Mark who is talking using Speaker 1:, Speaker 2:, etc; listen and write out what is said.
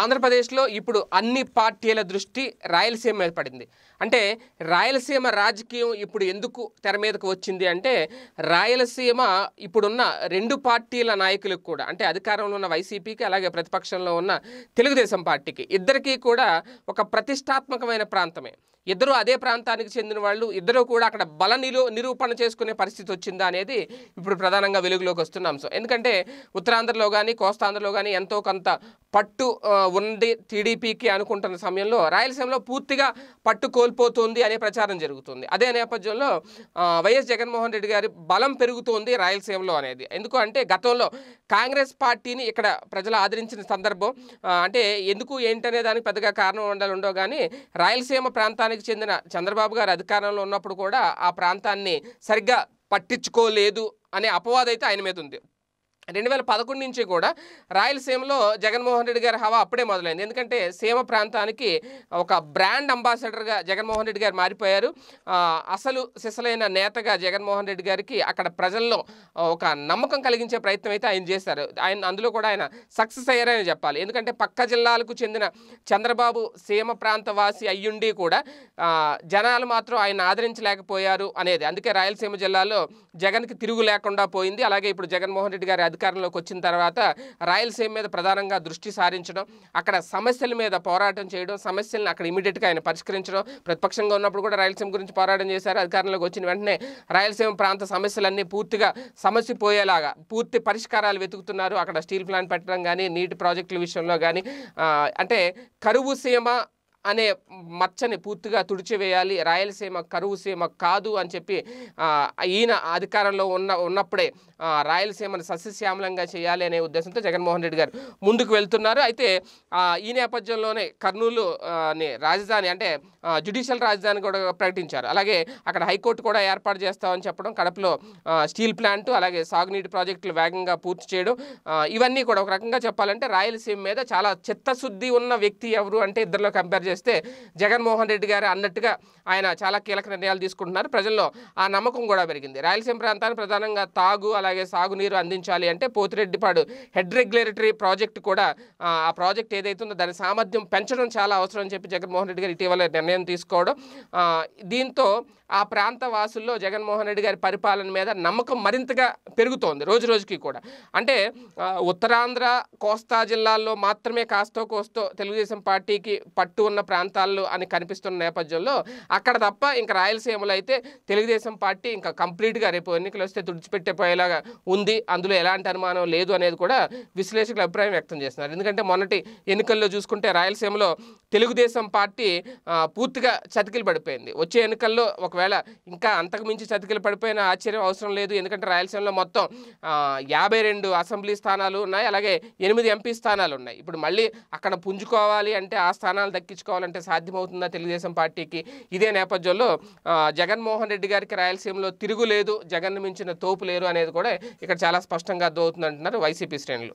Speaker 1: ఆంధ్రప్రదేశ్లో ఇప్పుడు అన్ని పార్టీల దృష్టి రాయలసీమ మీద పడింది అంటే రాయలసీమ రాజకీయం ఇప్పుడు ఎందుకు తెర మీదకు వచ్చింది అంటే రాయలసీమ ఇప్పుడున్న రెండు పార్టీల నాయకులకు కూడా అంటే అధికారంలో ఉన్న వైసీపీకి అలాగే ప్రతిపక్షంలో ఉన్న తెలుగుదేశం పార్టీకి ఇద్దరికీ కూడా ఒక ప్రతిష్టాత్మకమైన ప్రాంతమే ఇద్దరు అదే ప్రాంతానికి చెందిన వాళ్ళు ఇద్దరు కూడా అక్కడ బల నిరూ నిరూపణ చేసుకునే పరిస్థితి వచ్చిందా అనేది ఇప్పుడు ప్రధానంగా వెలుగులోకి వస్తున్న అంశం ఎందుకంటే ఉత్తరాంధ్రలో కానీ కోస్తాంధ్రలో కానీ ఎంతో కొంత పట్టు ఉంది టీడీపీకి అనుకుంటున్న సమయంలో రాయలసీమలో పూర్తిగా పట్టు కోల్పోతుంది అనే ప్రచారం జరుగుతుంది అదే నేపథ్యంలో వైఎస్ జగన్మోహన్ రెడ్డి గారి బలం పెరుగుతోంది రాయలసీమలో అనేది ఎందుకు అంటే గతంలో కాంగ్రెస్ పార్టీని ఇక్కడ ప్రజలు ఆదరించిన సందర్భం అంటే ఎందుకు ఏంటనే దానికి పెద్దగా కారణం ఉండాలి ఉండవు కానీ రాయలసీమ ప్రాంతానికి కూటమికి చెందిన చంద్రబాబు గారు అధికారంలో ఉన్నప్పుడు కూడా ఆ ప్రాంతాన్ని సరిగ్గా పట్టించుకోలేదు అనే అపవాదైతే ఆయన మీద ఉంది రెండు వేల పదకొండు నుంచి కూడా రాయలసీమలో జగన్మోహన్ రెడ్డి గారి హవా అప్పుడే మొదలైంది ఎందుకంటే సీమ ప్రాంతానికి ఒక బ్రాండ్ అంబాసిడర్గా జగన్మోహన్ రెడ్డి గారు మారిపోయారు అసలు సిసలైన నేతగా జగన్మోహన్ రెడ్డి గారికి అక్కడ ప్రజల్లో ఒక నమ్మకం కలిగించే ప్రయత్నం అయితే ఆయన చేశారు ఆయన అందులో కూడా ఆయన సక్సెస్ అయ్యారని చెప్పాలి ఎందుకంటే పక్క జిల్లాలకు చెందిన చంద్రబాబు సీమ ప్రాంత వాసి అయ్యుండి కూడా జనాలు మాత్రం ఆయన ఆదరించలేకపోయారు అనేది అందుకే రాయలసీమ జిల్లాలో జగన్కి తిరుగు లేకుండా పోయింది అలాగే ఇప్పుడు జగన్మోహన్ రెడ్డి గారి అధికారంలోకి వచ్చిన తర్వాత రాయలసీమ మీద ప్రధానంగా దృష్టి సారించడం అక్కడ సమస్యల మీద పోరాటం చేయడం సమస్యలను అక్కడ ఇమీడియట్గా ఆయన పరిష్కరించడం ప్రతిపక్షంగా ఉన్నప్పుడు కూడా రాయలసీమ గురించి పోరాటం చేశారు అధికారంలోకి వచ్చిన వెంటనే రాయలసీమ ప్రాంత సమస్యలన్నీ పూర్తిగా సమస్య పోయేలాగా పూర్తి పరిష్కారాలు వెతుకుతున్నారు అక్కడ స్టీల్ ప్లాంట్ పెట్టడం కానీ నీటి ప్రాజెక్టుల విషయంలో కానీ అంటే కరువు సీమ అనే మచ్చని పూర్తిగా తుడిచివేయాలి రాయలసీమ కరువు సీమ కాదు అని చెప్పి ఈయన అధికారంలో ఉన్న ఉన్నప్పుడే రాయలసీమను సస్యశ్యామలంగా చేయాలి అనే ఉద్దేశంతో జగన్మోహన్ రెడ్డి గారు ముందుకు వెళ్తున్నారు అయితే ఈ నేపథ్యంలోనే కర్నూలు రాజధాని అంటే జ్యుడిషియల్ రాజధాని కూడా ప్రకటించారు అలాగే అక్కడ హైకోర్టు కూడా ఏర్పాటు చేస్తామని చెప్పడం కడపలో స్టీల్ ప్లాంట్ అలాగే సాగునీటి ప్రాజెక్టులు వేగంగా పూర్తి చేయడం ఇవన్నీ కూడా ఒక రకంగా చెప్పాలంటే రాయలసీమ మీద చాలా చిత్తశుద్ధి ఉన్న వ్యక్తి ఎవరు అంటే ఇద్దరిలో కంపేర్ చేస్తారు చేస్తే జగన్మోహన్ రెడ్డి గారు అన్నట్టుగా ఆయన చాలా కీలక నిర్ణయాలు తీసుకుంటున్నారు ప్రజల్లో ఆ నమ్మకం కూడా పెరిగింది రాయలసీమ ప్రాంతాన్ని ప్రధానంగా తాగు అలాగే సాగునీరు అందించాలి అంటే పోతిరెడ్డిపాడు హెడ్ రెగ్యులేటరీ ప్రాజెక్ట్ కూడా ఆ ప్రాజెక్ట్ ఏదైతుందో దాని సామర్థ్యం పెంచడం చాలా అవసరం అని చెప్పి జగన్మోహన్ రెడ్డి గారు ఇటీవల నిర్ణయం తీసుకోవడం దీంతో ఆ ప్రాంత వాసుల్లో జగన్మోహన్ రెడ్డి గారి పరిపాలన మీద నమ్మకం మరింతగా పెరుగుతోంది రోజు రోజుకి కూడా అంటే ఉత్తరాంధ్ర కోస్తా జిల్లాల్లో మాత్రమే కాస్తో కోస్తో తెలుగుదేశం పార్టీకి పట్టు ఉన్న ప్రాంతాల్లో అని కనిపిస్తున్న నేపథ్యంలో అక్కడ తప్ప ఇంకా రాయలసీమలో అయితే తెలుగుదేశం పార్టీ ఇంకా కంప్లీట్గా రేపు ఎన్నికలు వస్తే తుడిచిపెట్టిపోయేలాగా ఉంది అందులో ఎలాంటి అనుమానం లేదు అనేది కూడా విశ్లేషకులు అభిప్రాయం వ్యక్తం చేస్తున్నారు ఎందుకంటే మొన్నటి ఎన్నికల్లో చూసుకుంటే రాయలసీమలో తెలుగుదేశం పార్టీ పూర్తిగా చతికిలు పడిపోయింది వచ్చే ఎన్నికల్లో ఒక ఒకవేళ ఇంకా అంతకుమించి చతికిలు పడిపోయిన ఆశ్చర్యం అవసరం లేదు ఎందుకంటే రాయలసీమలో మొత్తం యాభై రెండు అసెంబ్లీ స్థానాలు ఉన్నాయి అలాగే ఎనిమిది ఎంపీ స్థానాలు ఉన్నాయి ఇప్పుడు మళ్ళీ అక్కడ పుంజుకోవాలి అంటే ఆ స్థానాలు దక్కించుకోవాలంటే సాధ్యమవుతుందా తెలుగుదేశం పార్టీకి ఇదే నేపథ్యంలో జగన్మోహన్ రెడ్డి గారికి రాయలసీమలో తిరుగులేదు జగన్ మించిన తోపు లేరు అనేది కూడా ఇక్కడ చాలా స్పష్టంగా అర్థమవుతుందంటున్నారు వైసీపీ శ్రేణులు